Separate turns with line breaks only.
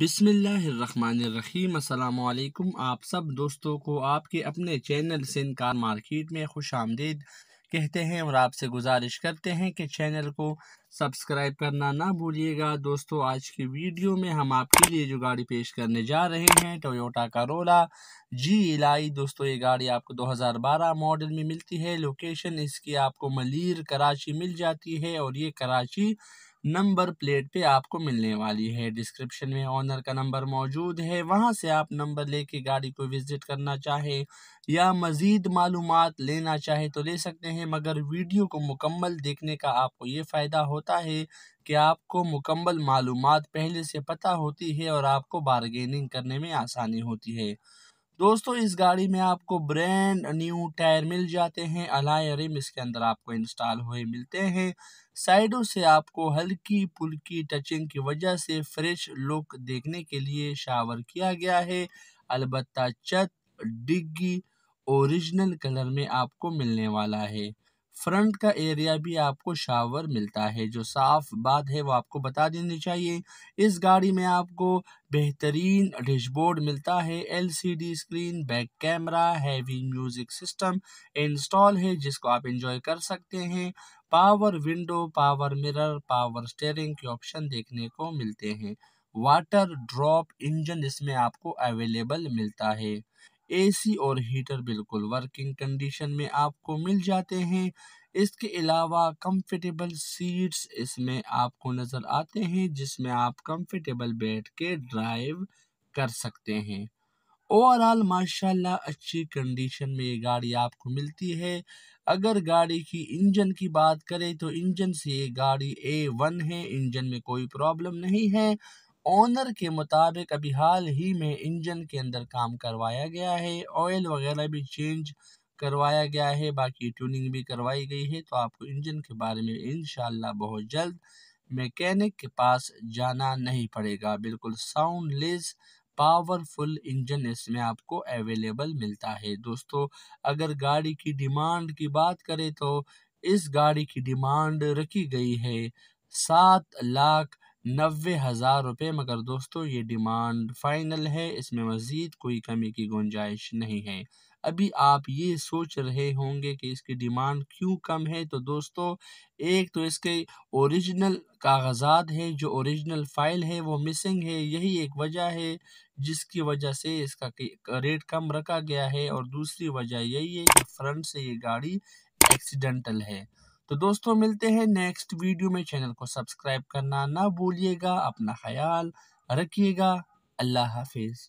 बिसमीम अल्लाम आप सब दोस्तों को आपके अपने चैनल सिंध कार मार्केट में खुश आमदीद कहते हैं और आपसे गुजारिश करते हैं कि चैनल को सब्सक्राइब करना ना भूलिएगा दोस्तों आज की वीडियो में हम आपके लिए जो गाड़ी पेश करने जा रहे हैं टोयोटा करोला जी इलाई दोस्तों ये गाड़ी आपको 2012 मॉडल में मिलती है लोकेशन इसकी आपको मलिर कराची मिल जाती है और ये कराची नंबर प्लेट पे आपको मिलने वाली है डिस्क्रिप्शन में ऑनर का नंबर मौजूद है वहाँ से आप नंबर लेके गाड़ी को विज़िट करना चाहे या मज़ीद मालूम लेना चाहे तो ले सकते हैं मगर वीडियो को मुकम्मल देखने का आपको ये फ़ायदा होता है कि आपको मुकम्मल मालूम पहले से पता होती है और आपको बारगेनिंग करने में आसानी होती है दोस्तों इस गाड़ी में आपको ब्रांड न्यू टायर मिल जाते हैं अलाय रिम इसके अंदर आपको इंस्टॉल हुए मिलते हैं साइडों से आपको हल्की पुल्की टचिंग की वजह से फ्रेश लुक देखने के लिए शावर किया गया है अलबत्ता छत डिग्गी ओरिजिनल कलर में आपको मिलने वाला है फ्रंट का एरिया भी आपको शावर मिलता है जो साफ बात है वो आपको बता देनी चाहिए इस गाड़ी में आपको बेहतरीन डैशबोर्ड मिलता है LCD screen back camera heavy music system install है जिसको आप इंजॉय कर सकते हैं power window power mirror power steering के ऑप्शन देखने को मिलते हैं वाटर ड्रॉप इंजन इसमें आपको अवेलेबल मिलता है एसी और हीटर बिल्कुल वर्किंग कंडीशन में आपको मिल जाते हैं इसके अलावा कंफर्टेबल सीट्स इसमें आपको नज़र आते हैं जिसमें आप कंफर्टेबल बैठ के ड्राइव कर सकते हैं ओवरऑल माशाल्लाह अच्छी कंडीशन में ये गाड़ी आपको मिलती है अगर गाड़ी की इंजन की बात करें तो इंजन से ये गाड़ी ए वन है इंजन में कोई प्रॉब्लम नहीं है ऑनर के मुताबिक अभी हाल ही में इंजन के अंदर काम करवाया गया है ऑयल वगैरह भी चेंज करवाया गया है बाकी ट्यूनिंग भी करवाई गई है तो आपको इंजन के बारे में इन बहुत जल्द मैकेनिक के पास जाना नहीं पड़ेगा बिल्कुल साउंडलेस पावरफुल इंजन इसमें आपको अवेलेबल मिलता है दोस्तों अगर गाड़ी की डिमांड की बात करें तो इस गाड़ी की डिमांड रखी गई है सात लाख नब्बे हज़ार रुपये मगर दोस्तों ये डिमांड फाइनल है इसमें मज़ीद कोई कमी की गुंजाइश नहीं है अभी आप ये सोच रहे होंगे कि इसकी डिमांड क्यों कम है तो दोस्तों एक तो इसके ओरिजिनल कागजात है जो ओरिजिनल फ़ाइल है वो मिसिंग है यही एक वजह है जिसकी वजह से इसका रेट कम रखा गया है और दूसरी वजह यही है कि फ्रंट से ये गाड़ी एक्सीडेंटल है तो दोस्तों मिलते हैं नेक्स्ट वीडियो में चैनल को सब्सक्राइब करना ना भूलिएगा अपना ख्याल रखिएगा अल्लाह हाफिज़